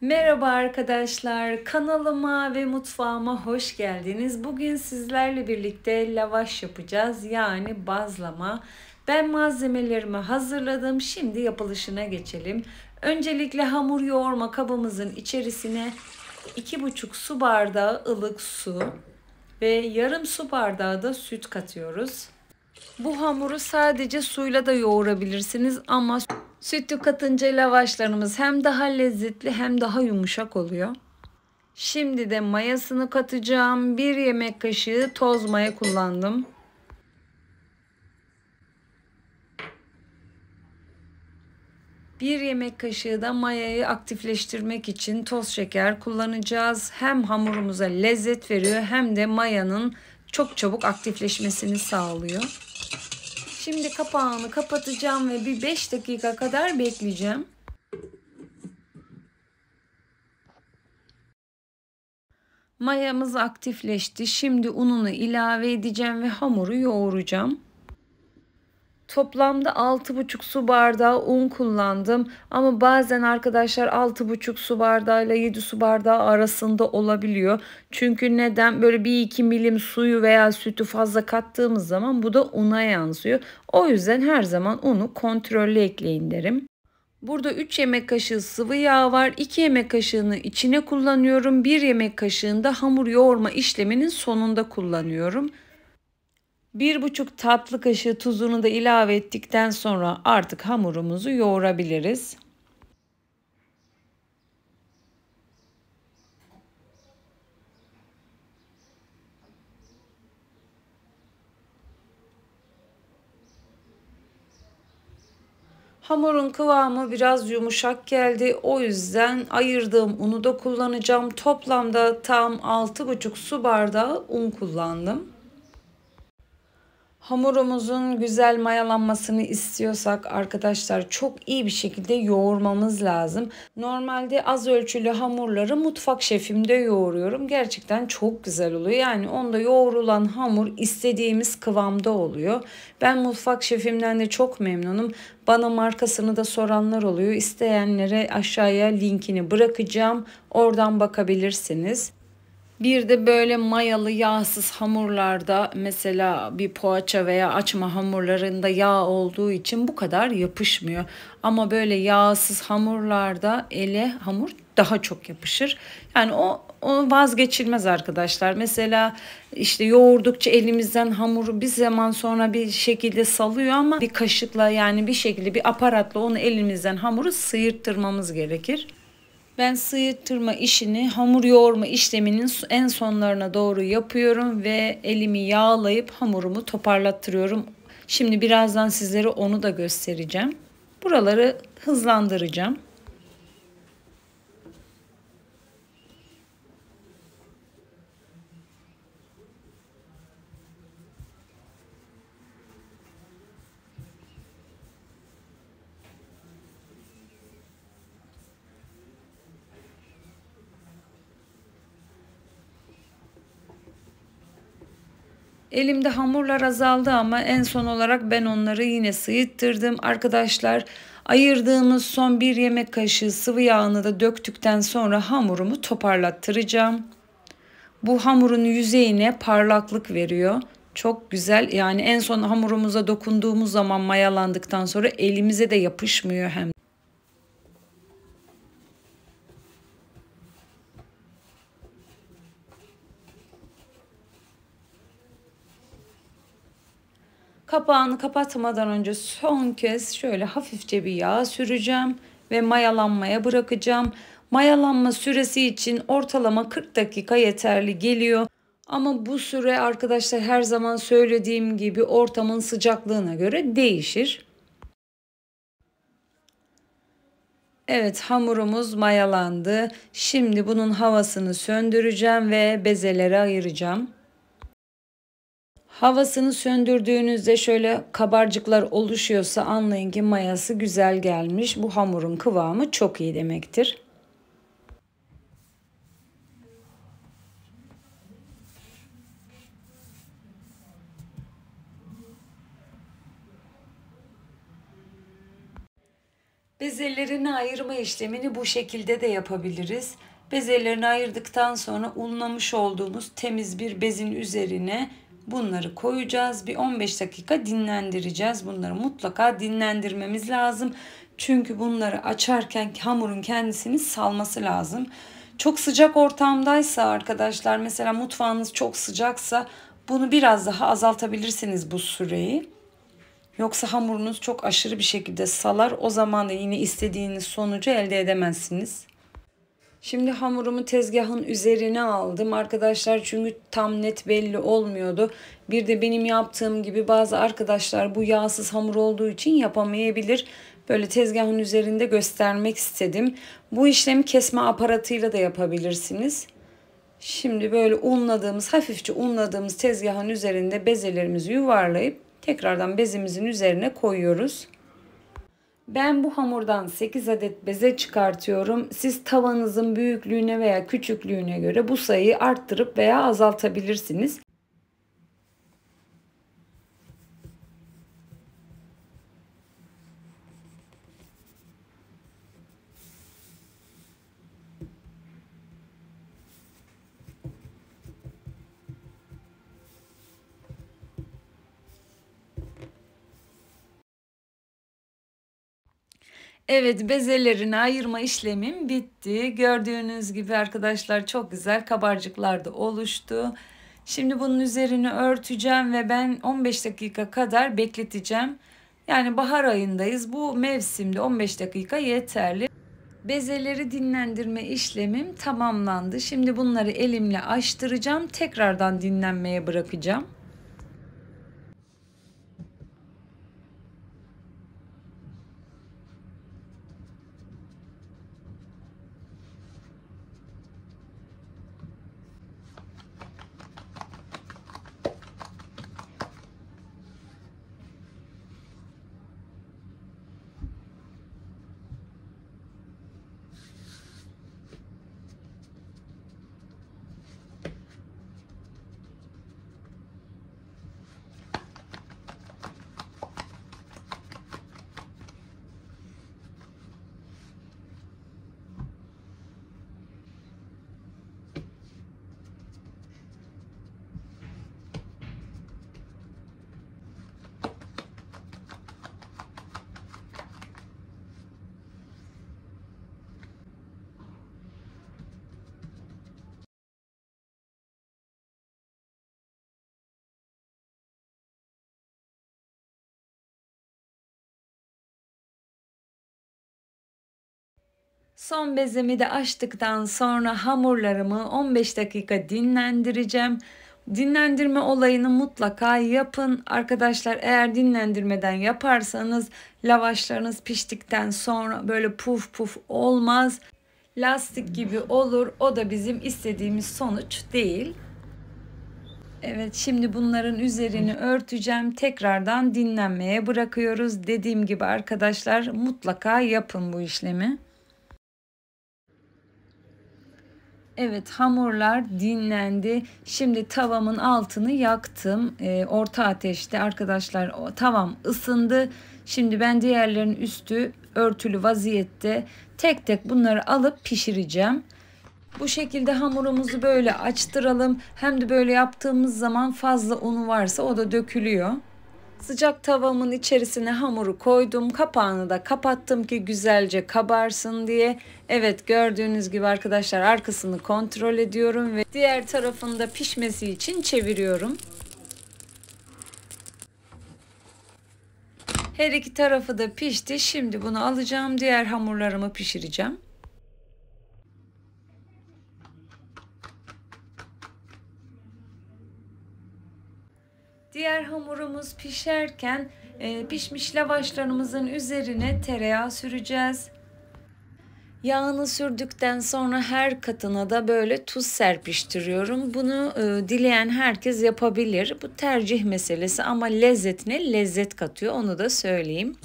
Merhaba arkadaşlar, kanalıma ve mutfağıma hoş geldiniz. Bugün sizlerle birlikte lavaş yapacağız, yani bazlama. Ben malzemelerimi hazırladım, şimdi yapılışına geçelim. Öncelikle hamur yoğurma kabımızın içerisine 2,5 su bardağı ılık su ve yarım su bardağı da süt katıyoruz. Bu hamuru sadece suyla da yoğurabilirsiniz ama sütü katınca lavaşlarımız hem daha lezzetli hem daha yumuşak oluyor. Şimdi de mayasını katacağım. 1 yemek kaşığı toz maya kullandım. Bir yemek kaşığı da mayayı aktifleştirmek için toz şeker kullanacağız. Hem hamurumuza lezzet veriyor hem de mayanın çok çabuk aktifleşmesini sağlıyor. Şimdi kapağını kapatacağım ve bir 5 dakika kadar bekleyeceğim. Mayamız aktifleşti. Şimdi ununu ilave edeceğim ve hamuru yoğuracağım. Toplamda 6,5 su bardağı un kullandım ama bazen arkadaşlar 6,5 su bardağı ile 7 su bardağı arasında olabiliyor. Çünkü neden böyle 1-2 milim suyu veya sütü fazla kattığımız zaman bu da una yansıyor. O yüzden her zaman unu kontrollü ekleyin derim. Burada 3 yemek kaşığı sıvı yağ var. 2 yemek kaşığını içine kullanıyorum. 1 yemek kaşığını da hamur yoğurma işleminin sonunda kullanıyorum. Bir buçuk tatlı kaşığı tuzunu da ilave ettikten sonra artık hamurumuzu yoğurabiliriz. Hamurun kıvamı biraz yumuşak geldi. O yüzden ayırdığım unu da kullanacağım. Toplamda tam 6,5 su bardağı un kullandım. Hamurumuzun güzel mayalanmasını istiyorsak arkadaşlar çok iyi bir şekilde yoğurmamız lazım. Normalde az ölçülü hamurları mutfak şefimde yoğuruyorum. Gerçekten çok güzel oluyor. Yani onda yoğrulan hamur istediğimiz kıvamda oluyor. Ben mutfak şefimden de çok memnunum. Bana markasını da soranlar oluyor. İsteyenlere aşağıya linkini bırakacağım. Oradan bakabilirsiniz. Bir de böyle mayalı yağsız hamurlarda mesela bir poğaça veya açma hamurlarında yağ olduğu için bu kadar yapışmıyor. Ama böyle yağsız hamurlarda ele hamur daha çok yapışır. Yani o, o vazgeçilmez arkadaşlar. Mesela işte yoğurdukça elimizden hamuru bir zaman sonra bir şekilde salıyor ama bir kaşıkla yani bir şekilde bir aparatla onu elimizden hamuru sıyırttırmamız gerekir. Ben sıyırtırma işini hamur yoğurma işleminin en sonlarına doğru yapıyorum ve elimi yağlayıp hamurumu toparlattırıyorum. Şimdi birazdan sizlere onu da göstereceğim. Buraları hızlandıracağım. Elimde hamurlar azaldı ama en son olarak ben onları yine sıyıttırdım. Arkadaşlar ayırdığımız son bir yemek kaşığı sıvı yağını da döktükten sonra hamurumu toparlattıracağım. Bu hamurun yüzeyine parlaklık veriyor. Çok güzel yani en son hamurumuza dokunduğumuz zaman mayalandıktan sonra elimize de yapışmıyor hem Kapağını kapatmadan önce son kez şöyle hafifçe bir yağ süreceğim ve mayalanmaya bırakacağım. Mayalanma süresi için ortalama 40 dakika yeterli geliyor. Ama bu süre arkadaşlar her zaman söylediğim gibi ortamın sıcaklığına göre değişir. Evet hamurumuz mayalandı. Şimdi bunun havasını söndüreceğim ve bezelere ayıracağım. Havasını söndürdüğünüzde şöyle kabarcıklar oluşuyorsa anlayın ki mayası güzel gelmiş. Bu hamurun kıvamı çok iyi demektir. Bezelerini ayırma işlemini bu şekilde de yapabiliriz. Bezelerini ayırdıktan sonra unlamış olduğumuz temiz bir bezin üzerine Bunları koyacağız. Bir 15 dakika dinlendireceğiz. Bunları mutlaka dinlendirmemiz lazım. Çünkü bunları açarken hamurun kendisini salması lazım. Çok sıcak ortamdaysa arkadaşlar mesela mutfağınız çok sıcaksa bunu biraz daha azaltabilirsiniz bu süreyi. Yoksa hamurunuz çok aşırı bir şekilde salar. O zaman da yine istediğiniz sonucu elde edemezsiniz. Şimdi hamurumu tezgahın üzerine aldım arkadaşlar çünkü tam net belli olmuyordu. Bir de benim yaptığım gibi bazı arkadaşlar bu yağsız hamur olduğu için yapamayabilir. Böyle tezgahın üzerinde göstermek istedim. Bu işlemi kesme aparatıyla da yapabilirsiniz. Şimdi böyle unladığımız, hafifçe unladığımız tezgahın üzerinde bezelerimizi yuvarlayıp tekrardan bezimizin üzerine koyuyoruz. Ben bu hamurdan 8 adet beze çıkartıyorum. Siz tavanızın büyüklüğüne veya küçüklüğüne göre bu sayıyı arttırıp veya azaltabilirsiniz. Evet bezelerini ayırma işlemim bitti. Gördüğünüz gibi arkadaşlar çok güzel kabarcıklar da oluştu. Şimdi bunun üzerini örteceğim ve ben 15 dakika kadar bekleteceğim. Yani bahar ayındayız. Bu mevsimde 15 dakika yeterli. Bezeleri dinlendirme işlemim tamamlandı. Şimdi bunları elimle açtıracağım. Tekrardan dinlenmeye bırakacağım. Son bezemi de açtıktan sonra hamurlarımı 15 dakika dinlendireceğim. Dinlendirme olayını mutlaka yapın. Arkadaşlar eğer dinlendirmeden yaparsanız lavaşlarınız piştikten sonra böyle puf puf olmaz. Lastik gibi olur. O da bizim istediğimiz sonuç değil. Evet şimdi bunların üzerini örteceğim. Tekrardan dinlenmeye bırakıyoruz. Dediğim gibi arkadaşlar mutlaka yapın bu işlemi. Evet hamurlar dinlendi. Şimdi tavamın altını yaktım. E, orta ateşte arkadaşlar tavam ısındı. Şimdi ben diğerlerin üstü örtülü vaziyette tek tek bunları alıp pişireceğim. Bu şekilde hamurumuzu böyle açtıralım. Hem de böyle yaptığımız zaman fazla unu varsa o da dökülüyor. Sıcak tavamın içerisine hamuru koydum. Kapağını da kapattım ki güzelce kabarsın diye. Evet gördüğünüz gibi arkadaşlar arkasını kontrol ediyorum ve diğer tarafında pişmesi için çeviriyorum. Her iki tarafı da pişti. Şimdi bunu alacağım. Diğer hamurlarımı pişireceğim. Diğer hamurumuz pişerken e, pişmiş lavaşlarımızın üzerine tereyağı süreceğiz. Yağını sürdükten sonra her katına da böyle tuz serpiştiriyorum. Bunu e, dileyen herkes yapabilir. Bu tercih meselesi ama lezzetine lezzet katıyor onu da söyleyeyim.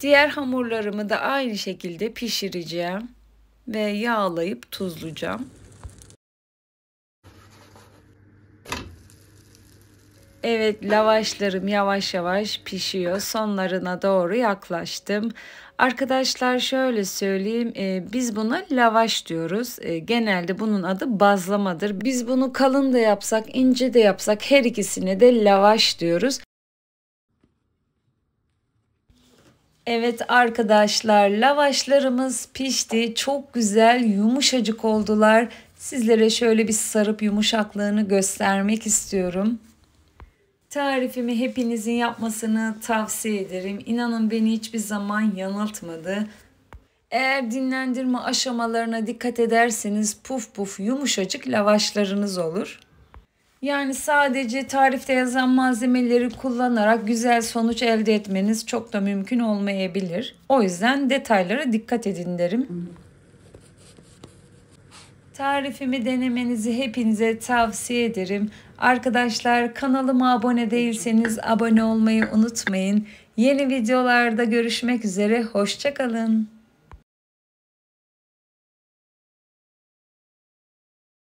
Diğer hamurlarımı da aynı şekilde pişireceğim ve yağlayıp tuzlayacağım. Evet lavaşlarım yavaş yavaş pişiyor. Sonlarına doğru yaklaştım. Arkadaşlar şöyle söyleyeyim e, biz buna lavaş diyoruz. E, genelde bunun adı bazlamadır. Biz bunu kalın da yapsak ince de yapsak her ikisine de lavaş diyoruz. Evet arkadaşlar lavaşlarımız pişti. Çok güzel yumuşacık oldular. Sizlere şöyle bir sarıp yumuşaklığını göstermek istiyorum. Tarifimi hepinizin yapmasını tavsiye ederim. İnanın beni hiçbir zaman yanıltmadı. Eğer dinlendirme aşamalarına dikkat ederseniz puf puf yumuşacık lavaşlarınız olur. Yani sadece tarifte yazan malzemeleri kullanarak güzel sonuç elde etmeniz çok da mümkün olmayabilir. O yüzden detaylara dikkat edin derim. Tarifimi denemenizi hepinize tavsiye ederim. Arkadaşlar kanalıma abone değilseniz abone olmayı unutmayın. Yeni videolarda görüşmek üzere. Hoşçakalın.